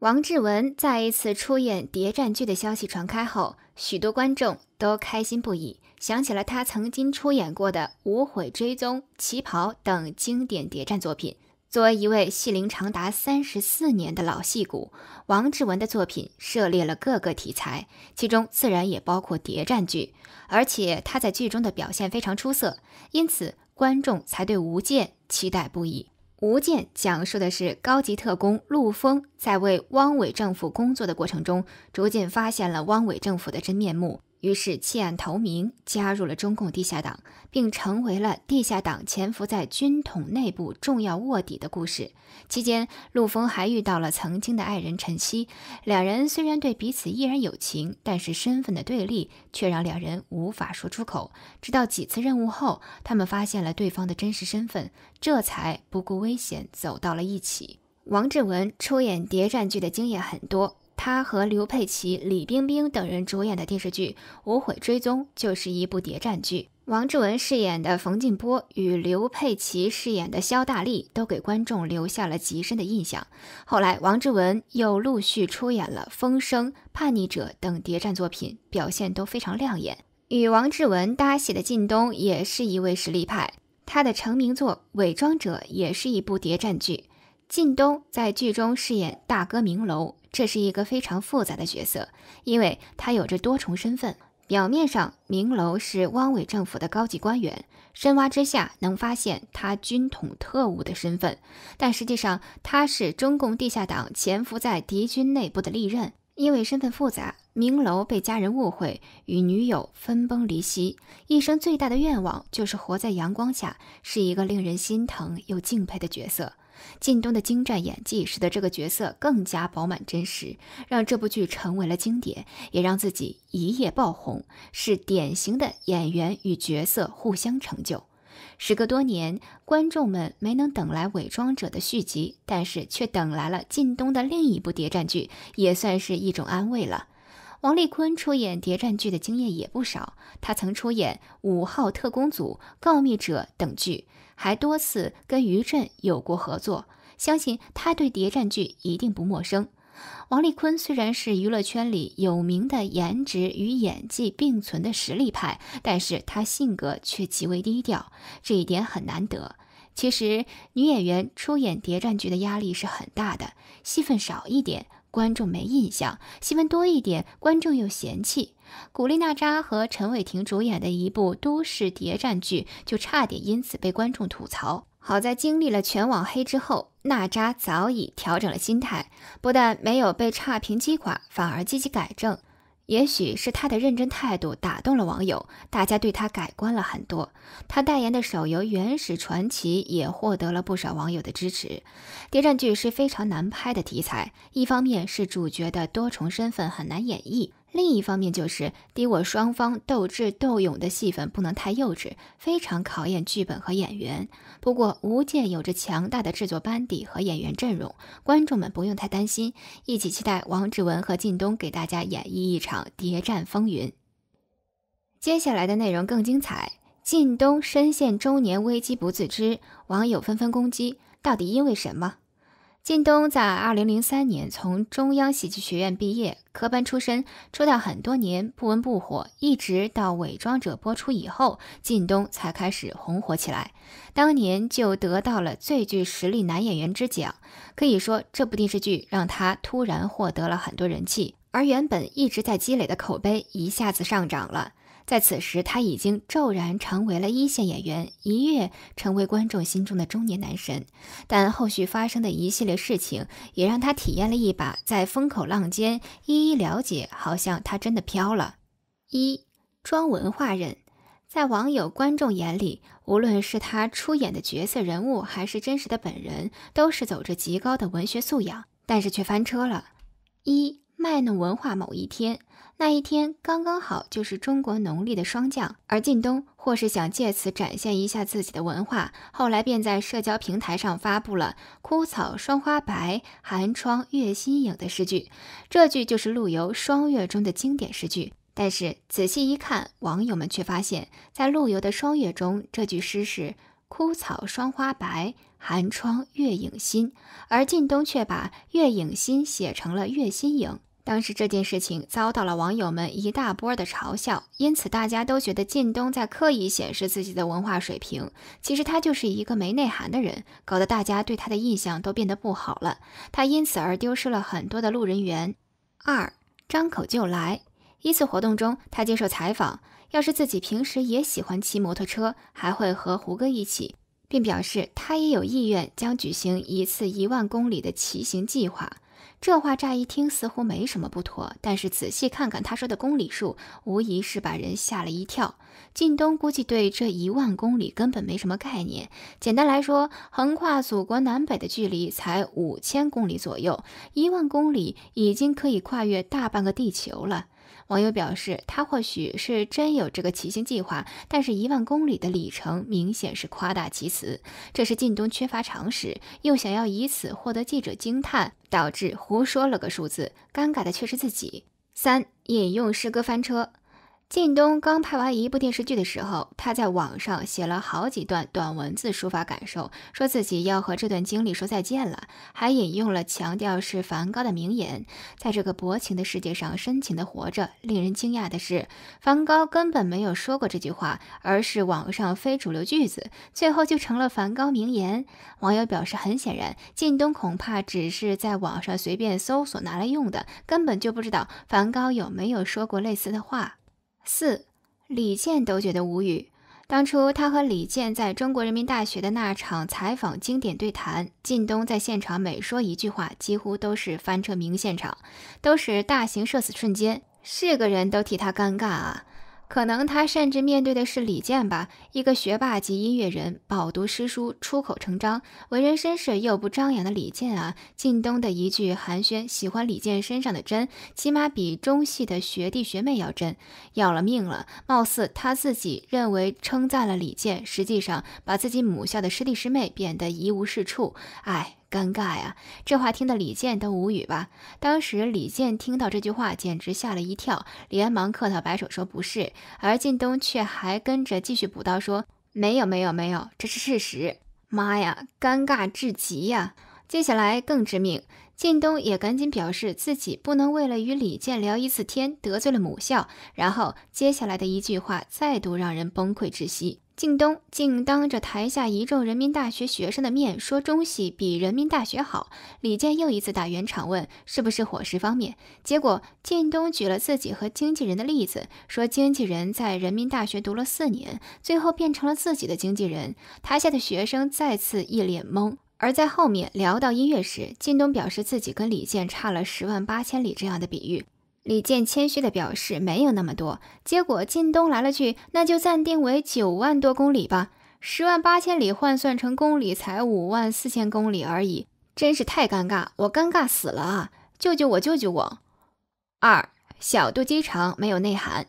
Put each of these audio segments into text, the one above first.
王志文再一次出演谍战剧的消息传开后，许多观众都开心不已，想起了他曾经出演过的《无悔追踪》《旗袍》等经典谍战作品。作为一位戏龄长达三十四年的老戏骨，王志文的作品涉猎了各个题材，其中自然也包括谍战剧，而且他在剧中的表现非常出色，因此观众才对《无健期待不已。吴健讲述的是高级特工陆峰在为汪伪政府工作的过程中，逐渐发现了汪伪政府的真面目。于是弃暗投明，加入了中共地下党，并成为了地下党潜伏在军统内部重要卧底的故事。期间，陆峰还遇到了曾经的爱人陈曦，两人虽然对彼此依然有情，但是身份的对立却让两人无法说出口。直到几次任务后，他们发现了对方的真实身份，这才不顾危险走到了一起。王志文出演谍战剧的经验很多。他和刘佩琦、李冰冰等人主演的电视剧《无悔追踪》就是一部谍战剧。王志文饰演的冯静波与刘佩琦饰演的肖大力都给观众留下了极深的印象。后来，王志文又陆续出演了《风声》《叛逆者》等谍战作品，表现都非常亮眼。与王志文搭戏的靳东也是一位实力派，他的成名作《伪装者》也是一部谍战剧。靳东在剧中饰演大哥明楼。这是一个非常复杂的角色，因为他有着多重身份。表面上，明楼是汪伪政府的高级官员；深挖之下，能发现他军统特务的身份。但实际上，他是中共地下党潜伏在敌军内部的利刃。因为身份复杂，明楼被家人误会，与女友分崩离析。一生最大的愿望就是活在阳光下，是一个令人心疼又敬佩的角色。靳东的精湛演技使得这个角色更加饱满真实，让这部剧成为了经典，也让自己一夜爆红，是典型的演员与角色互相成就。时隔多年，观众们没能等来《伪装者》的续集，但是却等来了靳东的另一部谍战剧，也算是一种安慰了。王丽坤出演谍战剧的经验也不少，她曾出演《五号特工组》《告密者》等剧，还多次跟于震有过合作，相信他对谍战剧一定不陌生。王丽坤虽然是娱乐圈里有名的颜值与演技并存的实力派，但是她性格却极为低调，这一点很难得。其实，女演员出演谍战剧的压力是很大的，戏份少一点。观众没印象，戏份多一点，观众又嫌弃。古力娜扎和陈伟霆主演的一部都市谍战剧，就差点因此被观众吐槽。好在经历了全网黑之后，娜扎早已调整了心态，不但没有被差评击垮，反而积极改正。也许是他的认真态度打动了网友，大家对他改观了很多。他代言的手游《原始传奇》也获得了不少网友的支持。谍战剧是非常难拍的题材，一方面是主角的多重身份很难演绎。另一方面，就是敌我双方斗智斗勇的戏份不能太幼稚，非常考验剧本和演员。不过，吴建有着强大的制作班底和演员阵容，观众们不用太担心。一起期待王志文和靳东给大家演绎一场谍战风云。接下来的内容更精彩。靳东深陷中年危机不自知，网友纷纷攻击，到底因为什么？靳东在二零零三年从中央戏剧学院毕业，科班出身，出道很多年不温不火，一直到《伪装者》播出以后，靳东才开始红火起来。当年就得到了最具实力男演员之奖，可以说这部电视剧让他突然获得了很多人气，而原本一直在积累的口碑一下子上涨了。在此时，他已经骤然成为了一线演员，一跃成为观众心中的中年男神。但后续发生的一系列事情，也让他体验了一把在风口浪尖，一一了解，好像他真的飘了。一装文化人，在网友、观众眼里，无论是他出演的角色人物，还是真实的本人，都是走着极高的文学素养，但是却翻车了。一卖弄文化，某一天，那一天刚刚好就是中国农历的霜降。而靳东或是想借此展现一下自己的文化，后来便在社交平台上发布了“枯草霜花白，寒窗月新影”的诗句。这句就是陆游《霜月》中的经典诗句。但是仔细一看，网友们却发现，在陆游的《霜月》中，这句诗是“枯草霜花白，寒窗月影新”，而靳东却把“月影新”写成了“月新影”。当时这件事情遭到了网友们一大波的嘲笑，因此大家都觉得靳东在刻意显示自己的文化水平。其实他就是一个没内涵的人，搞得大家对他的印象都变得不好了。他因此而丢失了很多的路人缘。二张口就来，一次活动中，他接受采访，要是自己平时也喜欢骑摩托车，还会和胡歌一起，并表示他也有意愿将举行一次一万公里的骑行计划。这话乍一听似乎没什么不妥，但是仔细看看他说的公里数，无疑是把人吓了一跳。靳东估计对这一万公里根本没什么概念。简单来说，横跨祖国南北的距离才五千公里左右，一万公里已经可以跨越大半个地球了。网友表示，他或许是真有这个骑行计划，但是一万公里的里程明显是夸大其词。这是靳东缺乏常识，又想要以此获得记者惊叹，导致胡说了个数字，尴尬的却是自己。三引用诗歌翻车。靳东刚拍完一部电视剧的时候，他在网上写了好几段短文字抒发感受，说自己要和这段经历说再见了，还引用了强调是梵高的名言：“在这个薄情的世界上，深情的活着。”令人惊讶的是，梵高根本没有说过这句话，而是网上非主流句子，最后就成了梵高名言。网友表示，很显然，靳东恐怕只是在网上随便搜索拿来用的，根本就不知道梵高有没有说过类似的话。四李健都觉得无语。当初他和李健在中国人民大学的那场采访经典对谈，靳东在现场每说一句话，几乎都是翻车名现场，都是大型社死瞬间，是个人都替他尴尬啊。可能他甚至面对的是李健吧，一个学霸级音乐人，饱读诗书，出口成章，为人绅士又不张扬的李健啊。靳东的一句寒暄，喜欢李健身上的真，起码比中戏的学弟学妹要真，要了命了。貌似他自己认为称赞了李健，实际上把自己母校的师弟师妹贬得一无是处，哎。尴尬呀！这话听得李健都无语吧？当时李健听到这句话，简直吓了一跳，连忙客套摆手说：“不是。”而靳东却还跟着继续补刀说：“没有，没有，没有，这是事实。”妈呀，尴尬至极呀！接下来更致命，靳东也赶紧表示自己不能为了与李健聊一次天得罪了母校。然后接下来的一句话再度让人崩溃窒息。靳东竟当着台下一众人民大学学生的面说中戏比人民大学好，李健又一次打圆场问是不是伙食方面，结果靳东举了自己和经纪人的例子，说经纪人在人民大学读了四年，最后变成了自己的经纪人。台下的学生再次一脸懵，而在后面聊到音乐时，靳东表示自己跟李健差了十万八千里这样的比喻。李健谦虚的表示没有那么多，结果靳东来了句：“那就暂定为九万多公里吧，十万八千里换算成公里才五万四千公里而已，真是太尴尬，我尴尬死了啊！救救我，救救我！”二小肚鸡肠，没有内涵。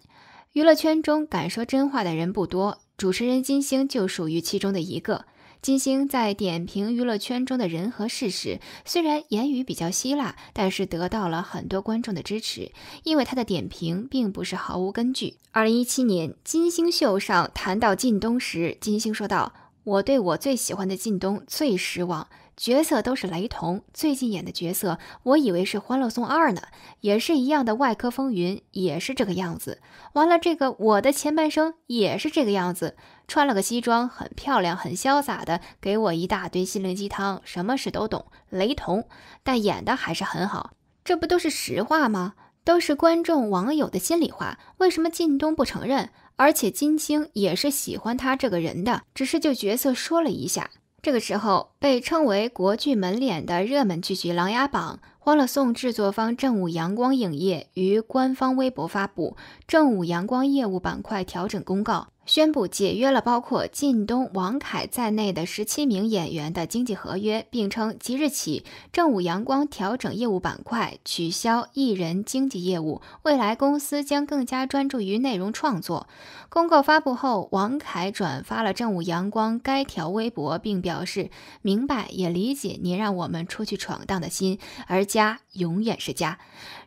娱乐圈中敢说真话的人不多，主持人金星就属于其中的一个。金星在点评娱乐圈中的人和事时，虽然言语比较辛辣，但是得到了很多观众的支持，因为他的点评并不是毫无根据。二零一七年，金星秀上谈到靳东时，金星说道：“我对我最喜欢的靳东最失望。”角色都是雷同，最近演的角色，我以为是《欢乐颂二》呢，也是一样的外科风云，也是这个样子。完了，这个我的前半生也是这个样子，穿了个西装，很漂亮，很潇洒的，给我一大堆心灵鸡汤，什么事都懂。雷同，但演的还是很好。这不都是实话吗？都是观众网友的心里话。为什么靳东不承认？而且金星也是喜欢他这个人的，只是就角色说了一下。这个时候。被称为国剧门脸的热门剧集《琅琊榜》《欢乐颂》制作方正午阳光影业于官方微博发布正午阳光业务板块调整公告，宣布解约了包括靳东、王凯在内的十七名演员的经纪合约，并称即日起正午阳光调整业务板块，取消艺人经纪业务，未来公司将更加专注于内容创作。公告发布后，王凯转发了正午阳光该条微博，并表示。明白也理解您让我们出去闯荡的心，而家永远是家。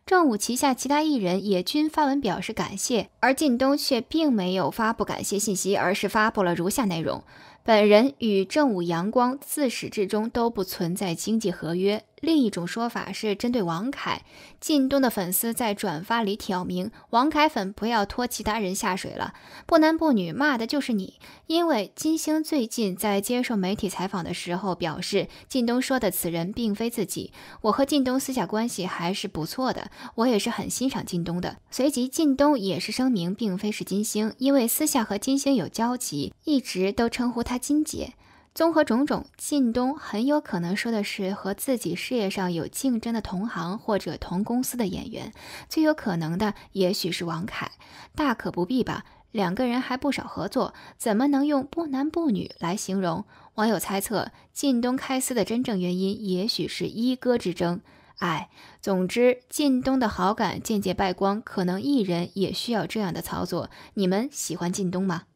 正午旗下其他艺人也均发文表示感谢，而靳东却并没有发布感谢信息，而是发布了如下内容：本人与正午阳光自始至终都不存在经济合约。另一种说法是针对王凯，靳东的粉丝在转发里挑明，王凯粉不要拖其他人下水了，不男不女骂的就是你。因为金星最近在接受媒体采访的时候表示，靳东说的此人并非自己，我和靳东私下关系还是不错的，我也是很欣赏靳东的。随即，靳东也是声明，并非是金星，因为私下和金星有交集，一直都称呼他金姐。综合种种，靳东很有可能说的是和自己事业上有竞争的同行或者同公司的演员，最有可能的也许是王凯，大可不必吧？两个人还不少合作，怎么能用不男不女来形容？网友猜测，靳东开撕的真正原因，也许是一哥之争。哎，总之，靳东的好感渐渐败光，可能艺人也需要这样的操作。你们喜欢靳东吗？